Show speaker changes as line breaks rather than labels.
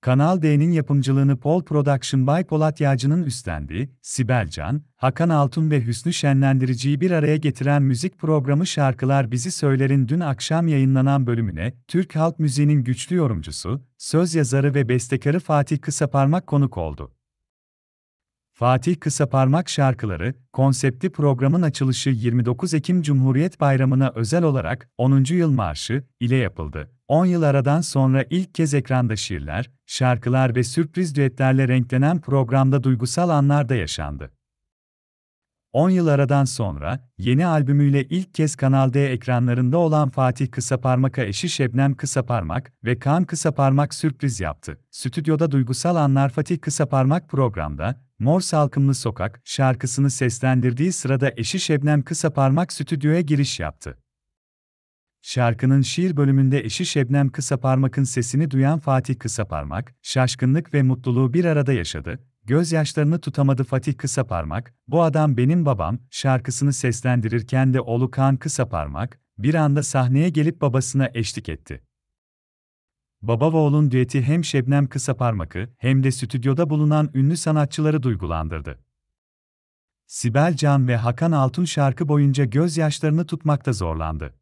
Kanal D'nin yapımcılığını Pol Production Bay Polat Yağcı'nın üstlendiği, Sibel Can, Hakan Altun ve Hüsnü Şenlendirici'yi bir araya getiren müzik programı Şarkılar Bizi Söyler'in dün akşam yayınlanan bölümüne, Türk halk müziğinin güçlü yorumcusu, söz yazarı ve bestekarı Fatih Kısaparmak konuk oldu. Fatih Kısaparmak şarkıları, konseptli programın açılışı 29 Ekim Cumhuriyet Bayramı'na özel olarak 10. Yıl Marşı ile yapıldı. 10 yıl aradan sonra ilk kez ekranda şiirler, şarkılar ve sürpriz düetlerle renklenen programda duygusal anlar da yaşandı. 10 yıl aradan sonra, yeni albümüyle ilk kez Kanal D ekranlarında olan Fatih Kısaparmak'a eşi Şebnem Kısaparmak ve Kaan Kısaparmak sürpriz yaptı. Stüdyoda duygusal anlar Fatih Kısaparmak programda, Mor Salkımlı Sokak şarkısını seslendirdiği sırada eşi Şebnem Kısaparmak stüdyoya giriş yaptı. Şarkının şiir bölümünde eşi Şebnem Kısaparmak'ın sesini duyan Fatih Kısaparmak, şaşkınlık ve mutluluğu bir arada yaşadı, gözyaşlarını tutamadı Fatih Kısaparmak, bu adam benim babam şarkısını seslendirirken de oğlu Kaan Kısaparmak, bir anda sahneye gelip babasına eşlik etti. Baba ve oğlun düeti hem Şebnem Kısaparmak'ı hem de stüdyoda bulunan ünlü sanatçıları duygulandırdı. Sibel Can ve Hakan Altun şarkı boyunca gözyaşlarını tutmakta zorlandı.